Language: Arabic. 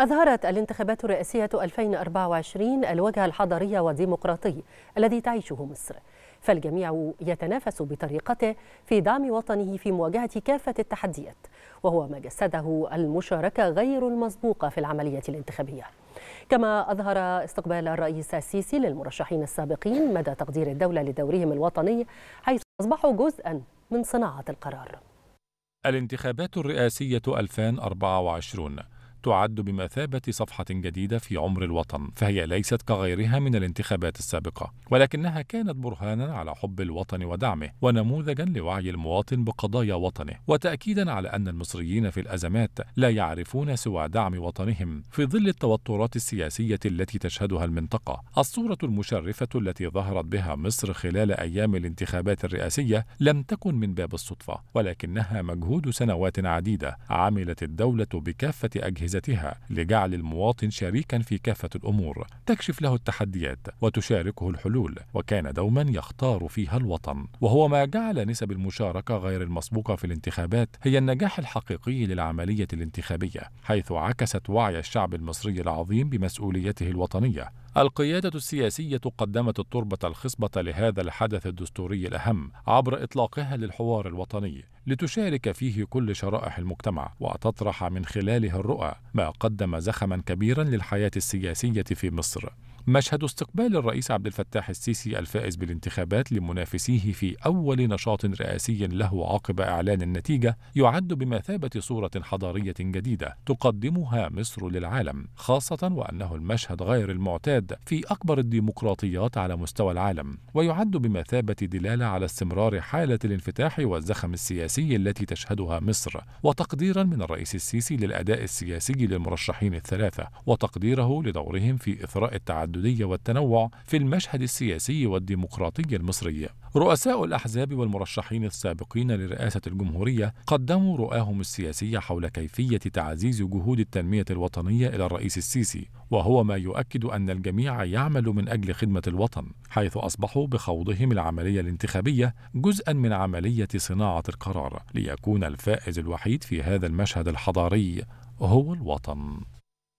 أظهرت الانتخابات الرئاسية 2024 الوجه الحضاري والديمقراطي الذي تعيشه مصر فالجميع يتنافس بطريقته في دعم وطنه في مواجهة كافة التحديات وهو ما جسده المشاركة غير المسبوقة في العملية الانتخابية كما أظهر استقبال الرئيس السيسي للمرشحين السابقين مدى تقدير الدولة لدورهم الوطني حيث أصبحوا جزءا من صناعة القرار الانتخابات الرئاسية 2024 تعد بمثابة صفحة جديدة في عمر الوطن فهي ليست كغيرها من الانتخابات السابقة ولكنها كانت برهانا على حب الوطن ودعمه ونموذجا لوعي المواطن بقضايا وطنه وتأكيدا على أن المصريين في الأزمات لا يعرفون سوى دعم وطنهم في ظل التوترات السياسية التي تشهدها المنطقة الصورة المشرفة التي ظهرت بها مصر خلال أيام الانتخابات الرئاسية لم تكن من باب الصدفة ولكنها مجهود سنوات عديدة عملت الدولة بكافة أجهزة أجهزتها لجعل المواطن شريكا في كافة الأمور تكشف له التحديات وتشاركه الحلول وكان دوما يختار فيها الوطن وهو ما جعل نسب المشاركة غير المسبوقة في الانتخابات هي النجاح الحقيقي للعملية الانتخابية حيث عكست وعي الشعب المصري العظيم بمسؤوليته الوطنية القيادة السياسية قدمت التربة الخصبة لهذا الحدث الدستوري الأهم عبر إطلاقها للحوار الوطني لتشارك فيه كل شرائح المجتمع وتطرح من خلاله الرؤى ما قدم زخما كبيرا للحياة السياسية في مصر مشهد استقبال الرئيس عبد الفتاح السيسي الفائز بالانتخابات لمنافسيه في أول نشاط رئاسي له عقب إعلان النتيجة يعد بمثابة صورة حضارية جديدة تقدمها مصر للعالم، خاصة وأنه المشهد غير المعتاد في أكبر الديمقراطيات على مستوى العالم، ويعد بمثابة دلالة على استمرار حالة الانفتاح والزخم السياسي التي تشهدها مصر، وتقديرا من الرئيس السيسي للأداء السياسي للمرشحين الثلاثة، وتقديره لدورهم في إثراء التعدد التعددية والتنوع في المشهد السياسي والديمقراطي المصري. رؤساء الأحزاب والمرشحين السابقين لرئاسة الجمهورية قدموا رؤاهم السياسية حول كيفية تعزيز جهود التنمية الوطنية إلى الرئيس السيسي، وهو ما يؤكد أن الجميع يعمل من أجل خدمة الوطن، حيث أصبحوا بخوضهم العملية الانتخابية جزءا من عملية صناعة القرار، ليكون الفائز الوحيد في هذا المشهد الحضاري هو الوطن.